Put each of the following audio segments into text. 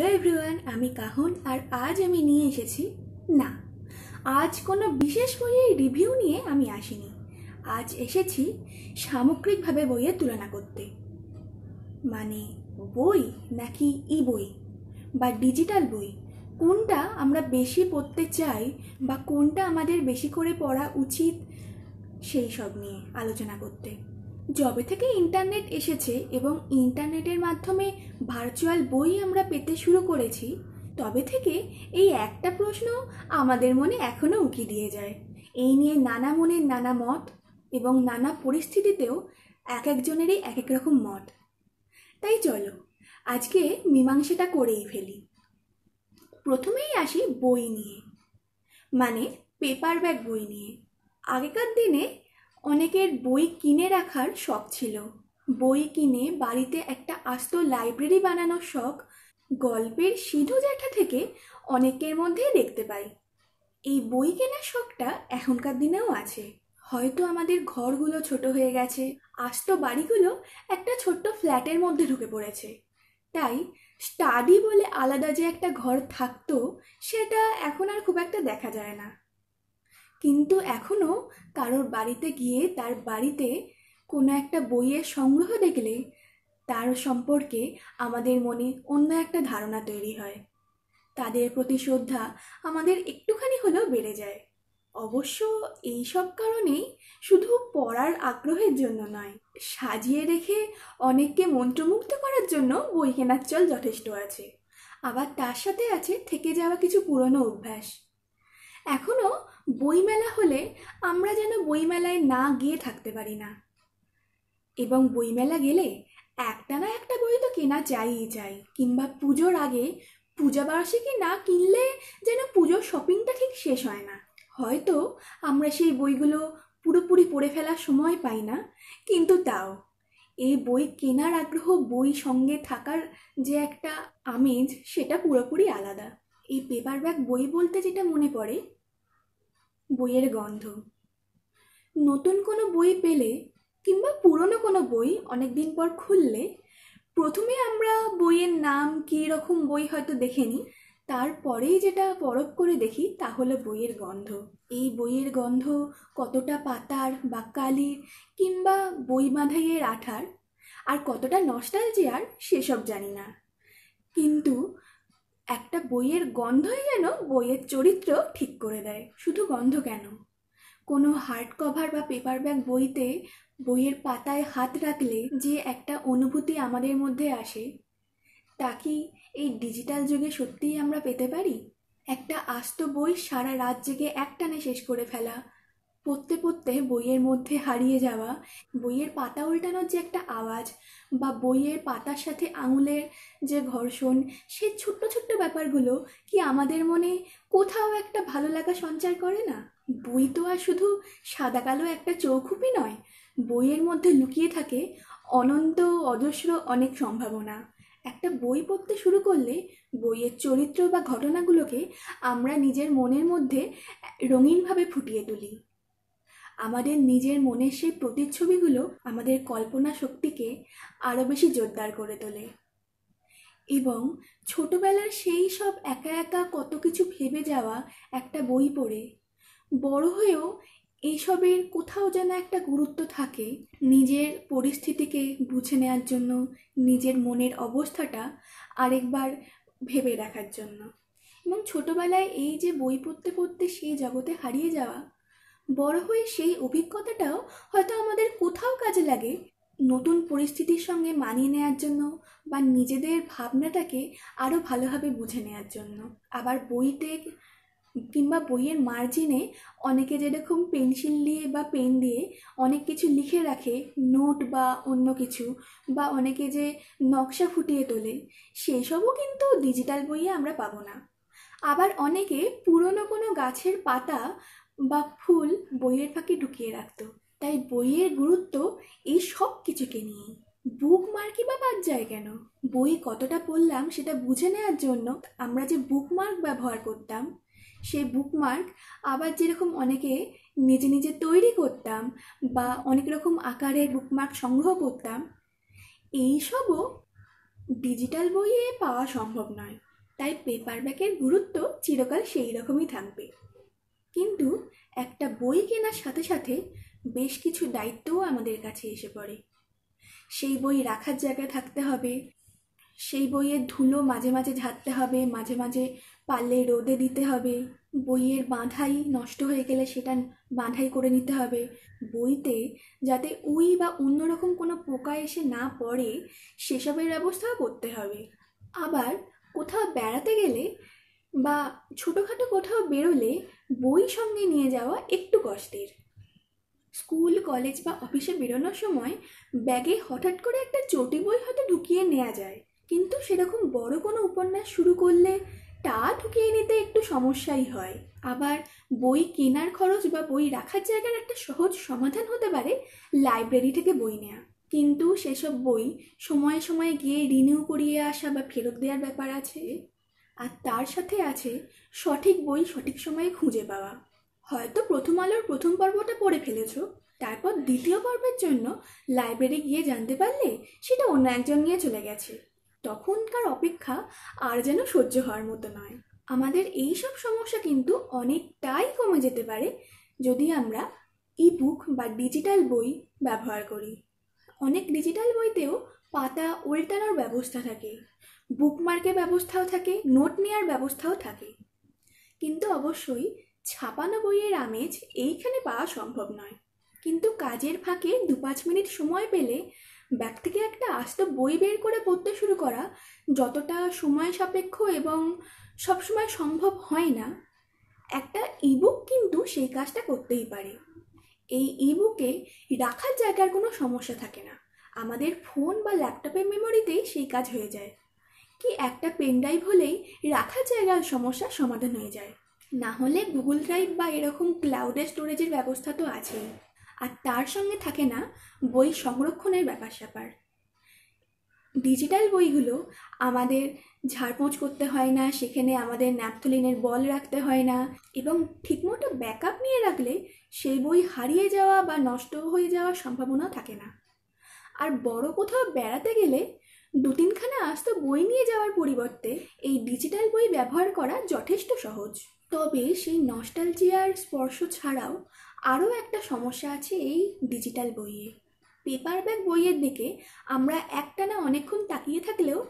hello everyone আমি কাহন আর আজ আমি নিয়ে এসেছি না আজ কোনো বিশেষ বইয়ের রিভিউ নিয়ে আমি আসিনি আজ এসেছি সামগ্রিকভাবে বইয়ের তুলনা করতে মানে বই নাকি ই বই বা ডিজিটাল বই কোনটা আমরা বেশি পড়তে চাই বা কোনটা আমাদের বেশি করে পড়া উচিত সেই সব নিয়ে আলোচনা করতে যবে থেকে ইন্টারনেট এসেছে এবং ইন্টারনেটের মাধ্যমে ভার্চুয়াল বই আমরা পেতে শুরু করেছি তবে থেকে এই একটা প্রশ্ন আমাদের মনে এখনও উঁকি দিয়ে যায় এই নিয়ে নানা মনের নানা মত এবং নানা পরিস্থিতিতেও এক একজনেরই এক এক রকম মত তাই চলো আজকে মীমাংসাটা করেই ফেলি প্রথমেই আসি বই নিয়ে মানে পেপার ব্যাগ বই নিয়ে আগেকার দিনে অনেকের বই কিনে রাখার শখ ছিল বই কিনে বাড়িতে একটা আস্ত লাইব্রেরি বানানোর শখ গল্পের সিধু জ্যাঠা থেকে অনেকের মধ্যে দেখতে পাই এই বই কেনার শখটা এখনকার দিনেও আছে হয়তো আমাদের ঘরগুলো ছোট হয়ে গেছে আস্ত বাড়িগুলো একটা ছোট্ট ফ্ল্যাটের মধ্যে ঢুকে পড়েছে তাই স্টাডি বলে আলাদা যে একটা ঘর থাকতো সেটা এখন আর খুব একটা দেখা যায় না কিন্তু এখনও কারোর বাড়িতে গিয়ে তার বাড়িতে কোনো একটা বইয়ের সংগ্রহ দেখলে তার সম্পর্কে আমাদের মনে অন্য একটা ধারণা তৈরি হয় তাদের প্রতি শ্রদ্ধা আমাদের একটুখানি হলেও বেড়ে যায় অবশ্য এই সব কারণেই শুধু পড়ার আগ্রহের জন্য নয় সাজিয়ে রেখে অনেককে মন্ত্রমুগ্ধ করার জন্য বই কেনার চল যথেষ্ট আছে আবার তার সাথে আছে থেকে যাওয়া কিছু পুরনো অভ্যাস এখনও বইমেলা হলে আমরা যেন বইমেলায় না গিয়ে থাকতে পারি না এবং বইমেলা গেলে একটা না একটা বই তো কেনা চাইই চাই কিংবা পুজোর আগে পূজা বার্ষিকী না কিনলে যেন পুজোর শপিংটা ঠিক শেষ হয় না হয়তো আমরা সেই বইগুলো পুরোপুরি পড়ে ফেলার সময় পাই না কিন্তু তাও এই বই কেনার আগ্রহ বই সঙ্গে থাকার যে একটা আমেজ সেটা পুরোপুরি আলাদা এই পেপার ব্যাগ বই বলতে যেটা মনে পড়ে বইয়ের গন্ধ নতুন কোনো বই পেলে কিংবা পুরনো কোনো বই অনেক দিন পর খুললে প্রথমে আমরা বইয়ের নাম কী রকম বই হয়তো দেখে নিই তারপরেই যেটা পরখ করে দেখি তা হলো বইয়ের গন্ধ এই বইয়ের গন্ধ কতটা পাতার বা কালির কিংবা বই বাঁধাইয়ের আঠার আর কতটা নষ্টাল যে আর সেসব জানি না কিন্তু একটা বইয়ের গন্ধই যেন বইয়ের চরিত্র ঠিক করে দেয় শুধু গন্ধ কেন কোনো হার্ড কভার বা পেপার ব্যাগ বইতে বইয়ের পাতায় হাত রাখলে যে একটা অনুভূতি আমাদের মধ্যে আসে তা কি এই ডিজিটাল যুগে সত্যিই আমরা পেতে পারি একটা আস্ত বই সারা রাত জেগে একটানে শেষ করে ফেলা পড়তে পড়তে বইয়ের মধ্যে হারিয়ে যাওয়া বইয়ের পাতা উল্টানোর যে একটা আওয়াজ বা বইয়ের পাতার সাথে আঙুলের যে ঘর্ষণ সে ছোট্ট ছোট্ট ব্যাপারগুলো কি আমাদের মনে কোথাও একটা ভালো লাগা সঞ্চার করে না বই তো আর শুধু সাদা কালো একটা চৌখুপি নয় বইয়ের মধ্যে লুকিয়ে থাকে অনন্ত অজস্র অনেক সম্ভাবনা একটা বই পড়তে শুরু করলে বইয়ের চরিত্র বা ঘটনাগুলোকে আমরা নিজের মনের মধ্যে রঙিনভাবে ফুটিয়ে তুলি আমাদের নিজের মনের সেই প্রতিচ্ছবিগুলো আমাদের কল্পনা শক্তিকে আরও বেশি জোরদার করে তোলে এবং ছোটবেলার সেই সব একা একা কত কিছু ভেবে যাওয়া একটা বই পড়ে বড় হয়েও এইসবের কোথাও যেন একটা গুরুত্ব থাকে নিজের পরিস্থিতিকে বুঝে নেওয়ার জন্য নিজের মনের অবস্থাটা আরেকবার ভেবে দেখার জন্য এবং ছোটবেলায় এই যে বই পড়তে পড়তে সেই জগতে হারিয়ে যাওয়া বড় হয়ে সেই অভিজ্ঞতাটাও হয়তো আমাদের কোথাও কাজে লাগে নতুন পরিস্থিতির সঙ্গে মানিয়ে নেওয়ার জন্য বা নিজেদের ভাবনাটাকে আরও ভালোভাবে বুঝে নেওয়ার জন্য আবার বইতে কিংবা বইয়ের মার্জিনে অনেকে যেরকম পেন্সিল দিয়ে বা পেন দিয়ে অনেক কিছু লিখে রাখে নোট বা অন্য কিছু বা অনেকে যে নকশা ফুটিয়ে তোলে সেই সবও কিন্তু ডিজিটাল বইয়ে আমরা পাবো না আবার অনেকে পুরনো কোনো গাছের পাতা বা ফুল বইয়ের ফাঁকে ঢুকিয়ে রাখত তাই বইয়ের গুরুত্ব এই সব কিছুকে নিয়েই বুক মার্কই বা বাদ যায় কেন বই কতটা পড়লাম সেটা বুঝে নেওয়ার জন্য আমরা যে বুকমার্ক ব্যবহার করতাম সেই বুকমার্ক আবার যেরকম অনেকে নিজে নিজে তৈরি করতাম বা অনেক রকম আকারে বুকমার্ক সংগ্রহ করতাম এইসবও ডিজিটাল বইয়ে পাওয়া সম্ভব নয় তাই পেপার ব্যাগের গুরুত্ব চিরকাল সেই রকমই থাকবে কিন্তু একটা বই কেনার সাথে সাথে বেশ কিছু দায়িত্বও আমাদের কাছে এসে পড়ে সেই বই রাখার জায়গা থাকতে হবে সেই বইয়ের ধুলো মাঝে মাঝে ঝাড়তে হবে মাঝে মাঝে পারলে রোদে দিতে হবে বইয়ের বাঁধাই নষ্ট হয়ে গেলে সেটা বাঁধাই করে নিতে হবে বইতে যাতে উই বা অন্যরকম কোনো পোকা এসে না পড়ে সেসবের ব্যবস্থাও করতে হবে আবার কোথাও বেড়াতে গেলে বা ছোটোখাটো কোথাও বেরোলে বই সঙ্গে নিয়ে যাওয়া একটু কষ্টের স্কুল কলেজ বা অফিসে বেরোনোর সময় ব্যাগে হঠাৎ করে একটা চটি বই হয়তো ঢুকিয়ে নেওয়া যায় কিন্তু সেরকম বড় কোনো উপন্যাস শুরু করলে তা ঢুকিয়ে নিতে একটু সমস্যাই হয় আবার বই কেনার খরচ বা বই রাখার জায়গার একটা সহজ সমাধান হতে পারে লাইব্রেরি থেকে বই নেওয়া কিন্তু সেসব বই সময়ে সময়ে গিয়ে রিনিউ করিয়ে আসা বা ফেরত দেওয়ার ব্যাপার আছে আর তার সাথে আছে সঠিক বই সঠিক সময়ে খুঁজে পাওয়া হয়তো প্রথম আলোর প্রথম পর্বটা পড়ে ফেলেছ তারপর দ্বিতীয় পর্বের জন্য লাইব্রেরি গিয়ে জানতে পারলে সেটা অন্য একজন নিয়ে চলে গেছে তখনকার অপেক্ষা আর যেন সহ্য হওয়ার মতো নয় আমাদের এই সব সমস্যা কিন্তু অনেকটাই কমে যেতে পারে যদি আমরা ই বুক বা ডিজিটাল বই ব্যবহার করি অনেক ডিজিটাল বইতেও পাতা উল্টানোর ব্যবস্থা থাকে বুকমার্কের ব্যবস্থাও থাকে নোট নেওয়ার ব্যবস্থাও থাকে কিন্তু অবশ্যই ছাপানো বইয়ের আমেজ এইখানে পাওয়া সম্ভব নয় কিন্তু কাজের ফাঁকে দু পাঁচ মিনিট সময় পেলে ব্যাগ থেকে একটা আস্ত বই বের করে পড়তে শুরু করা যতটা সময় সাপেক্ষ এবং সবসময় সম্ভব হয় না একটা ইবুক কিন্তু সেই কাজটা করতেই পারে এই ইবুকে রাখার জায়গার কোনো সমস্যা থাকে না আমাদের ফোন বা ল্যাপটপের মেমোরিতেই সেই কাজ হয়ে যায় কি একটা পেন ড্রাইভ হলেই রাখার জায়গার সমস্যার সমাধান হয়ে যায় না হলে গুগল ড্রাইভ বা এরকম ক্লাউডের স্টোরেজের ব্যবস্থা তো আছেই আর তার সঙ্গে থাকে না বই সংরক্ষণের ব্যাপার স্যাপার ডিজিটাল বইগুলো আমাদের ঝাড়পোঁচ করতে হয় না সেখানে আমাদের ন্যাপথলিনের বল রাখতে হয় না এবং ঠিকমতো ব্যাকআপ নিয়ে রাখলে সেই বই হারিয়ে যাওয়া বা নষ্ট হয়ে যাওয়ার সম্ভাবনা থাকে না আর বড় কোথাও বেড়াতে গেলে দু তিনখানা আস্ত বই নিয়ে যাওয়ার পরিবর্তে এই ডিজিটাল বই ব্যবহার করা যথেষ্ট সহজ তবে সেই নস্টালজিয়ার স্পর্শ ছাড়াও আরও একটা সমস্যা আছে এই ডিজিটাল বইয়ে পেপার ব্যাগ বইয়ের দিকে আমরা একটানা অনেকক্ষণ তাকিয়ে থাকলেও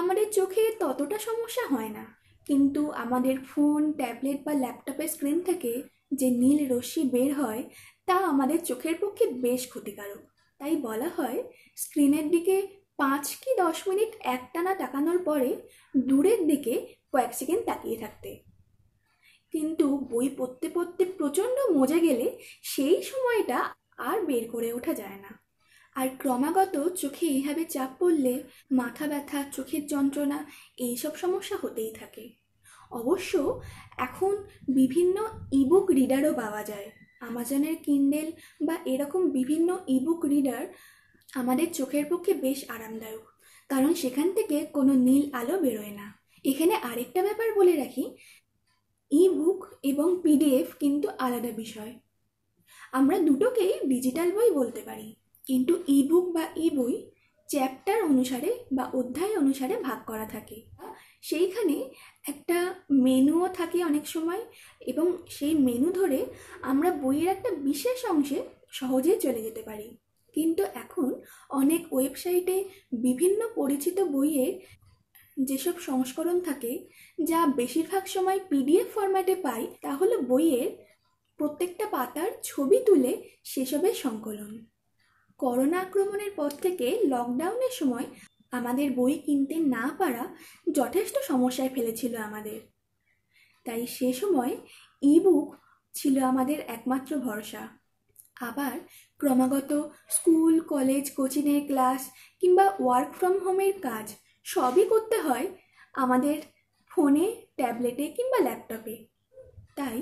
আমাদের চোখে ততটা সমস্যা হয় না কিন্তু আমাদের ফোন ট্যাবলেট বা ল্যাপটপের স্ক্রিন থেকে যে নীল রশ্মি বের হয় তা আমাদের চোখের পক্ষে বেশ ক্ষতিকারক তাই বলা হয় স্ক্রিনের দিকে পাঁচ কি দশ মিনিট একটানা তাকানোর পরে দূরের দিকে কয়েক সেকেন্ড তাকিয়ে থাকতে কিন্তু বই পড়তে পড়তে প্রচণ্ড মজে গেলে সেই সময়টা আর বের করে ওঠা যায় না আর ক্রমাগত চোখে এইভাবে চাপ পড়লে মাথা ব্যথা চোখের যন্ত্রণা এইসব সমস্যা হতেই থাকে অবশ্য এখন বিভিন্ন ইবুক রিডারও পাওয়া যায় আমাজনের কিন্ডেল বা এরকম বিভিন্ন ইবুক রিডার আমাদের চোখের পক্ষে বেশ আরামদায়ক কারণ সেখান থেকে কোনো নীল আলো বেরোয় না এখানে আরেকটা ব্যাপার বলে রাখি ই বুক এবং পিডিএফ কিন্তু আলাদা বিষয় আমরা দুটোকেই ডিজিটাল বই বলতে পারি কিন্তু ই বুক বা ই বই চ্যাপ্টার অনুসারে বা অধ্যায় অনুসারে ভাগ করা থাকে সেইখানে একটা মেনুও থাকে অনেক সময় এবং সেই মেনু ধরে আমরা বইয়ের একটা বিশেষ অংশে সহজেই চলে যেতে পারি কিন্তু এখন অনেক ওয়েবসাইটে বিভিন্ন পরিচিত বইয়ের যেসব সংস্করণ থাকে যা বেশিরভাগ সময় পিডিএফ ফরম্যাটে পাই তাহলে বইয়ের প্রত্যেকটা পাতার ছবি তুলে সেসবের সংকলন করোনা আক্রমণের পর থেকে লকডাউনের সময় আমাদের বই কিনতে না পারা যথেষ্ট সমস্যায় ফেলেছিল আমাদের তাই সে সময় ই বুক ছিল আমাদের একমাত্র ভরসা আবার ক্রমাগত স্কুল কলেজ কোচিংয়ের ক্লাস কিংবা ওয়ার্ক ফ্রম হোমের কাজ সবই করতে হয় আমাদের ফোনে ট্যাবলেটে কিংবা ল্যাপটপে তাই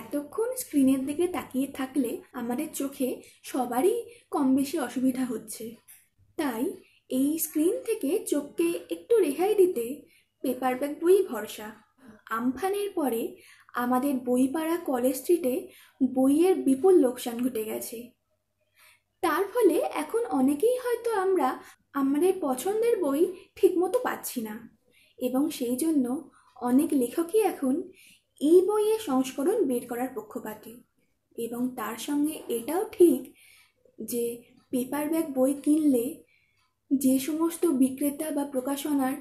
এতক্ষণ স্ক্রিনের দিকে তাকিয়ে থাকলে আমাদের চোখে সবারই কম বেশি অসুবিধা হচ্ছে তাই এই স্ক্রিন থেকে চোখকে একটু রেহাই দিতে পেপার ব্যাগ বই ভরসা আমফানের পরে আমাদের বইপাড়া কলেজ স্ট্রিটে বইয়ের বিপুল লোকসান ঘটে গেছে তার ফলে এখন অনেকেই হয়তো আমরা আমাদের পছন্দের বই ঠিকমতো পাচ্ছি না এবং সেই জন্য অনেক লেখকই এখন ই বইয়ের সংস্করণ বের করার পক্ষপাতী এবং তার সঙ্গে এটাও ঠিক যে পেপার ব্যাগ বই কিনলে যে সমস্ত বিক্রেতা বা প্রকাশনার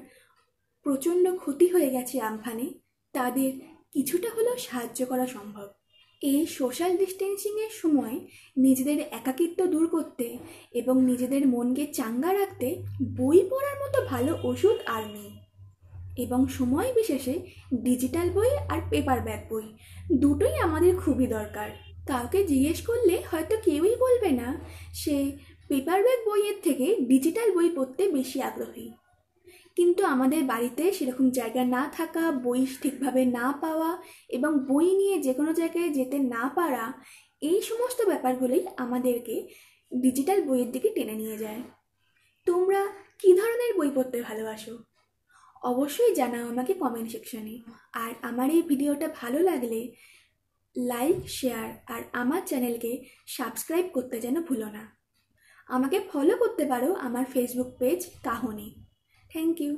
প্রচণ্ড ক্ষতি হয়ে গেছে আমফানে তাদের কিছুটা হলেও সাহায্য করা সম্ভব এই সোশ্যাল ডিস্টেন্সিংয়ের সময় নিজেদের একাকিত্ব দূর করতে এবং নিজেদের মনকে চাঙ্গা রাখতে বই পড়ার মতো ভালো ওষুধ আর নেই এবং সময় বিশেষে ডিজিটাল বই আর পেপার ব্যাগ বই দুটোই আমাদের খুবই দরকার কাউকে জিজ্ঞেস করলে হয়তো কেউই বলবে না সে পেপারব্যাক বইয়ের থেকে ডিজিটাল বই পড়তে বেশি আগ্রহী কিন্তু আমাদের বাড়িতে সেরকম জায়গা না থাকা বই ঠিকভাবে না পাওয়া এবং বই নিয়ে যে কোনো জায়গায় যেতে না পারা এই সমস্ত ব্যাপারগুলোই আমাদেরকে ডিজিটাল বইয়ের দিকে টেনে নিয়ে যায় তোমরা কি ধরনের বই পড়তে ভালোবাসো অবশ্যই জানাও আমাকে কমেন্ট সেকশনে আর আমার এই ভিডিওটা ভালো লাগলে লাইক শেয়ার আর আমার চ্যানেলকে সাবস্ক্রাইব করতে যেন ভুলো না আমাকে ফলো করতে পারো আমার Facebook page Kahani thank you